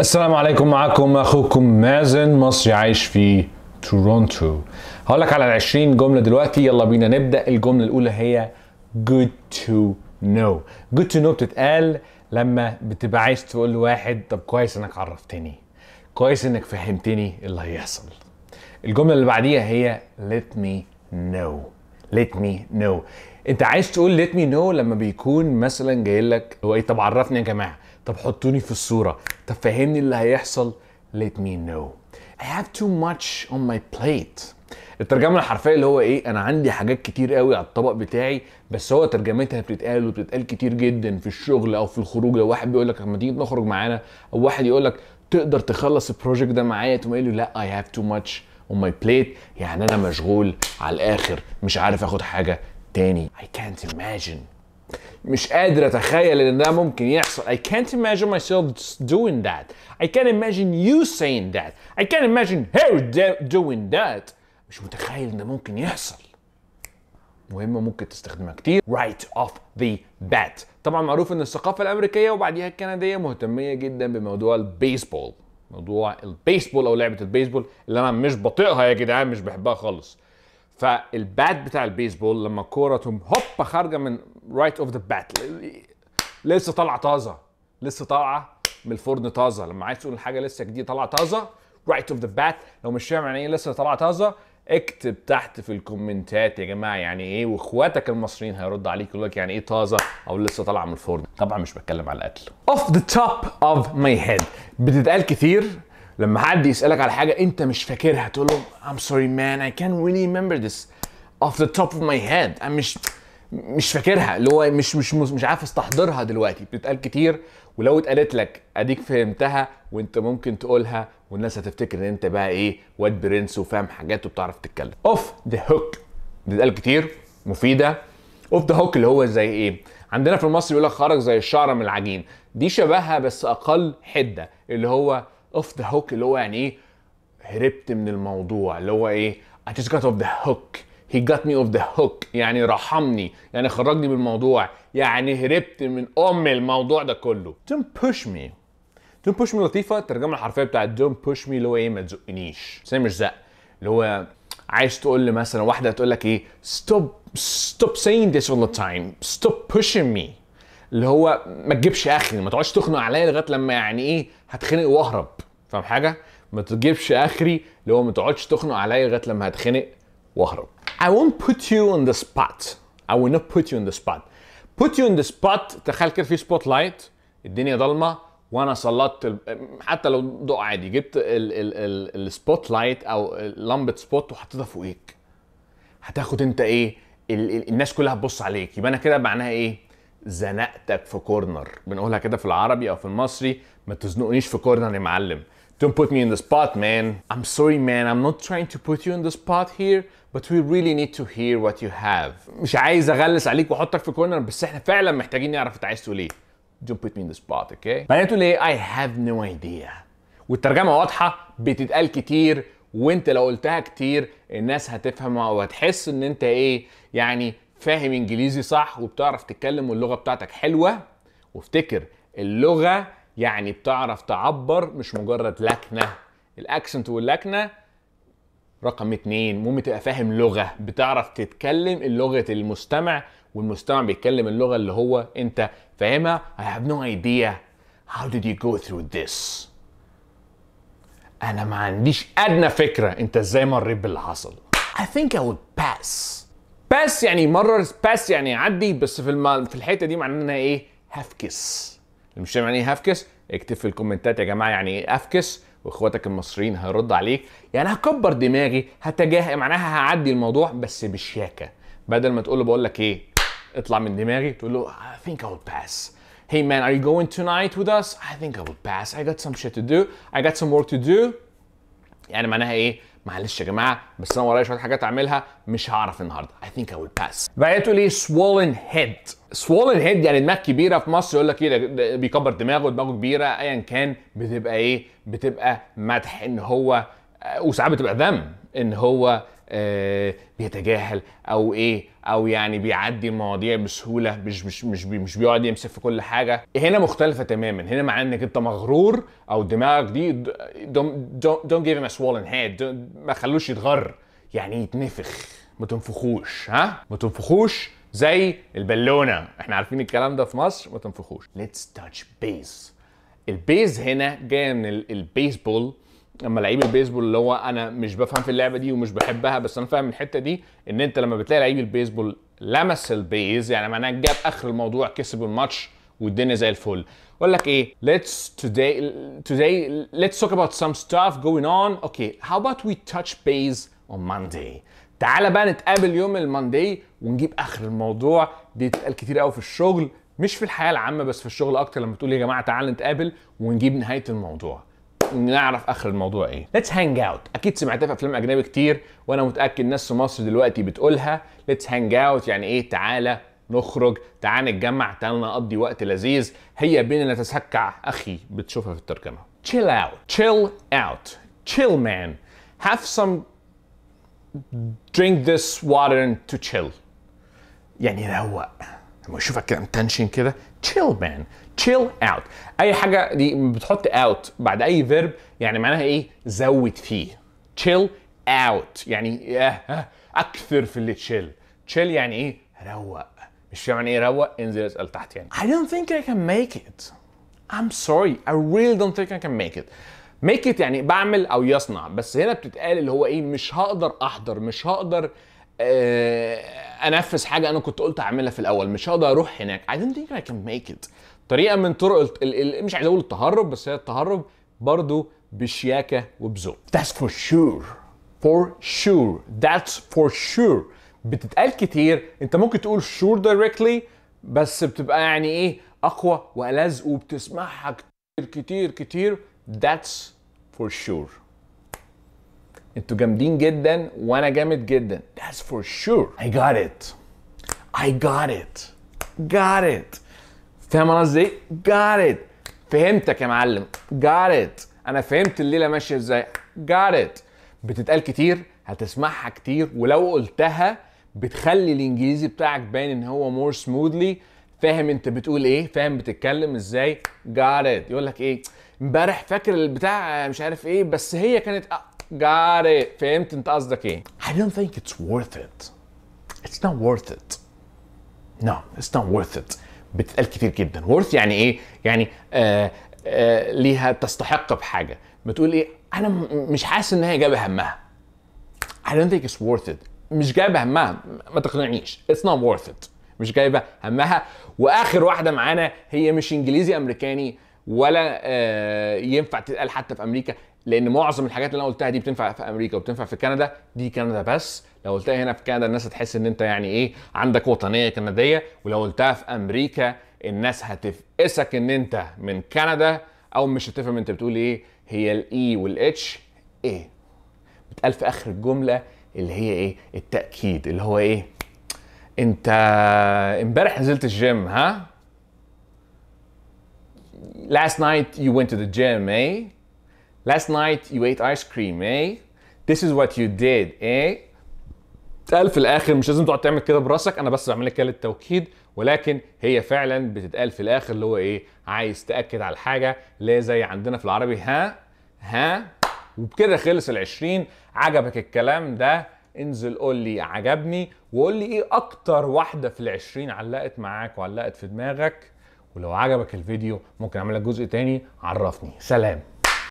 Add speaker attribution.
Speaker 1: السلام عليكم معكم اخوكم مازن مصري عايش في تورونتو هقول لك على 20 جمله دلوقتي يلا بينا نبدا الجمله الاولى هي good to know good to know بتتقال لما بتبقى عايز تقول لواحد طب كويس انك عرفتني كويس انك فهمتني اللي هيحصل الجمله اللي بعديها هي let me know let me know انت عايز تقول let me know لما بيكون مثلا جاي لك هو ايه طب عرفني يا جماعه طب حطوني في الصوره طب فهمني اللي هيحصل let me know I have too much on my plate الترجمة الحرفية اللي هو ايه انا عندي حاجات كتير قوي على الطبق بتاعي بس هو ترجمتها بتتقال وبتتقال كتير جدا في الشغل او في الخروج لو واحد بيقول لك لما تيجي نخرج معانا او واحد يقول لك تقدر تخلص البروجكت ده معايا تقوم قايل له لا I have too much on my plate يعني انا مشغول على الاخر مش عارف اخد حاجه تاني I can't imagine مش قادر اتخيل ان ده ممكن يحصل I can't imagine myself doing that I can't imagine you saying that I can't imagine her doing that مش متخيل ان ده ممكن يحصل مهمه ممكن تستخدمها كتير right off the bat طبعا معروف ان الثقافه الامريكيه وبعديها الكنديه مهتميه جدا بموضوع البيسبول موضوع البيسبول او لعبه البيسبول اللي انا مش بطيقها يا جدعان مش بحبها خالص فالبات بتاع البيسبول لما الكوره تقوم هوبا خارجه من رايت اوف ذا بات لسه طالعه طازه لسه طالعه من الفرن طازه لما عايز تقول الحاجه لسه جديده طالعه طازه رايت اوف ذا بات لو مش فاهم يعني ايه لسه طالعه طازه اكتب تحت في الكومنتات يا جماعه يعني ايه واخواتك المصريين هيردوا عليك يقول لك يعني ايه طازه او لسه طالعه من الفرن طبعا مش بتكلم على الاكل اوف ذا توب اوف ماي هيد بتتقال كتير لما حد يسالك على حاجه انت مش فاكرها تقول له I'm sorry man I can't really remember this off the top of my head I'm مش مش فاكرها اللي هو مش مش مش عارف استحضرها دلوقتي بتتقال كتير ولو اتقالت لك اديك فهمتها وانت ممكن تقولها والناس هتفتكر ان انت بقى ايه واد برنس وفاهم حاجات وبتعرف تتكلم اوف ذا هوك بتتقال كتير مفيده اوف ذا هوك اللي هو زي ايه عندنا في المصري يقول لك خرج زي الشعره من العجين دي شبهها بس اقل حده اللي هو اوف ذا هوك اللي هو يعني ايه هربت من الموضوع اللي هو ايه I just got off the hook he got me off the hook يعني رحمني يعني خرجني من الموضوع يعني هربت من ام الموضوع ده كله don't push me don't push me لطيفه الترجمه الحرفيه بتاعت don't push me اللي هو ايه ما تزقنيش بس مش زق اللي هو عايز تقول لي مثلا واحده تقول لك ايه stop stop saying this all the time stop pushing me اللي هو ما تجيبش اخري ما تقعدش تخنق عليا لغايه لما يعني ايه هتخنق واهرب فاهم حاجه ما تجيبش اخري اللي هو ما تقعدش تخنق عليا لغايه لما هتخنق واهرب I won't put you on the spot I will not put you on the spot put you on the spot تخيل كده في سبوت لايت الدنيا ضلمه وانا صليت حتى لو ضوء عادي جبت السبوت لايت او لمبه سبوت وحطيتها فوقيك هتاخد انت ايه الـ الناس كلها هتبص عليك يبقى انا كده معناها ايه زنقتك في كورنر بنقولها كده في العربي او في المصري ما تزنقنيش في كورنر يا معلم Don't put me in the spot, man. I'm sorry, man. I'm not trying to put you in the spot here, but we really need to hear what you have. مش عايز اغلس عليك واحطك في كورنر بس احنا فعلا محتاجين نعرف انت عايز تقول ايه. Don't put me in the spot, okay? بعدين تقول ايه؟ I have no idea. والترجمة واضحة بتتقال كتير وانت لو قلتها كتير الناس هتفهمها وهتحس ان انت ايه يعني فاهم انجليزي صح وبتعرف تتكلم واللغة بتاعتك حلوة وافتكر اللغة يعني بتعرف تعبر مش مجرد لكنه الاكسنت واللكنه رقم اتنين مهم تبقى فاهم لغه بتعرف تتكلم اللغه المستمع والمستمع بيتكلم اللغه اللي هو انت فاهمها I have no idea how did you go through this انا ما عنديش ادنى فكره انت ازاي مريت باللي حصل I think I would pass باس يعني مرر باس يعني عدي بس في الم... في الحته دي معناها ايه هفكس مش فاهم يعني ايه هفكس اكتب في الكومنتات يا جماعه يعني ايه افكس واخواتك المصريين هيرد عليك يعني هكبر دماغي هتجاهل معناها هعدي الموضوع بس بشياكه بدل ما تقول له بقول لك ايه اطلع من دماغي تقول له I think I will pass Hey man, are you going tonight with us? I think I will pass. I got some shit to do. I got some work to do. يعني معناها ايه؟ معلش يا جماعه بس انا ورايا شويه حاجات اعملها مش هعرف النهارده اي ثينك اي ويل باس بقيته لي swollen head swollen head يعني دماغ كبيره في مصر يقول لك ايه بيكبر دماغه دماغه كبيره ايا كان بتبقى ايه بتبقى مدح ان هو وساعات بتبقى ذم ان هو آه، بيتجاهل او ايه او يعني بيعدي المواضيع بسهوله مش مش مش بي مش بيقعد يمسك في كل حاجه هنا مختلفه تماما هنا مع انك انت مغرور او دماغك دي دونت جيف هيم سوولن هيد ما خلوش يتغر يعني إيه يتنفخ ما تنفخوش ها ما تنفخوش زي البالونه احنا عارفين الكلام ده في مصر ما تنفخوش ليتس تاتش بيز البيز هنا جايه من البيسبول اما لعيب البيسبول اللي هو انا مش بفهم في اللعبه دي ومش بحبها بس انا فاهم الحته دي ان انت لما بتلاقي لعيب البيسبول لمس البيز يعني معناه جاب اخر الموضوع كسب الماتش والدنيا زي الفل اقول لك ايه let's today today let's talk about some stuff going on okay how about we touch base on Monday تعالى بقى نتقابل يوم الماندي ونجيب اخر الموضوع دي تتقال كتير قوي في الشغل مش في الحياه العامه بس في الشغل اكتر لما تقول يا جماعه تعالى نتقابل ونجيب نهايه الموضوع نعرف اخر الموضوع ايه ليتس هانج اوت اكيد سمعتها في افلام اجنبي كتير وانا متاكد ناس في مصر دلوقتي بتقولها ليتس هانج اوت يعني ايه تعالى نخرج تعالى نتجمع تعالى نقضي وقت لذيذ هي بيننا نتسكع اخي بتشوفها في الترجمه chill out chill out chill man have some drink this water to chill يعني روق لما اشوفك كده متنشن كده chill man chill out اي حاجه دي بتحط out بعد اي فيرب يعني معناها ايه زود فيه chill out يعني اكثر في اللي chill chill يعني ايه روق مش فاهم يعني ايه روق انزل اسال تحت يعني I don't think I can make it I'm sorry I really don't think I can make it make it يعني بعمل او يصنع بس هنا بتتقال اللي هو ايه مش هقدر احضر مش هقدر آه، انفذ حاجه انا كنت قلت اعملها في الاول مش هقدر اروح هناك I don't think I can make it طريقه من طرق مش عايز اقول التهرب بس هي التهرب برضه بشياكه وبذوق That's for sure for sure that's for sure بتتقال كتير انت ممكن تقول sure directly بس بتبقى يعني ايه اقوى والذ وبتسمعها كتير كتير كتير that's for sure انتوا جامدين جدا وانا جامد جدا that's for sure I got it I got it got it فاهم انا ازاي got it فهمتك يا معلم got it انا فهمت الليله ماشيه ازاي got it بتتقال كتير هتسمعها كتير ولو قلتها بتخلي الانجليزي بتاعك باين ان هو مور سموذلي فاهم انت بتقول ايه فاهم بتتكلم ازاي got it يقول لك ايه امبارح فاكر البتاع مش عارف ايه بس هي كانت Got it. فهمت انت قصدك ايه. I don't think it's worth it. It's not worth it. No, it's not worth it. بتتقال كتير جدا. worth يعني ايه؟ يعني آه آه ليها تستحق بحاجة. بتقول ايه؟ انا مش حاسس ان هي جايبة همها. I don't think it's worth it. مش جايبة همها. ما تقنعنيش. It's not worth it. مش جايبة همها. واخر واحدة معانا هي مش انجليزي امريكاني ولا آه، ينفع تتقال حتى في امريكا لان معظم الحاجات اللي انا قلتها دي بتنفع في امريكا وبتنفع في كندا دي كندا بس لو قلتها هنا في كندا الناس هتحس ان انت يعني ايه عندك وطنيه كنديه ولو قلتها في امريكا الناس هتفقسك ان انت من كندا او مش هتفهم انت بتقول ايه هي الاي e والاتش ايه بتقال في اخر الجمله اللي هي ايه التاكيد اللي هو ايه انت امبارح نزلت الجيم ها last night you went to the gym eh Last night you ate ice cream, eh? This is what you did, eh? بتتقال في الاخر مش لازم تقعد تعمل كده براسك انا بس بعمل لك كده للتوكيد ولكن هي فعلا بتتقال في الاخر اللي هو ايه عايز تاكد على الحاجه لا زي عندنا في العربي ها ها وبكده خلص ال20 عجبك الكلام ده انزل قول لي عجبني وقول لي ايه اكتر واحده في ال20 علقت معاك وعلقت في دماغك ولو عجبك الفيديو ممكن اعمل لك جزء تاني عرفني سلام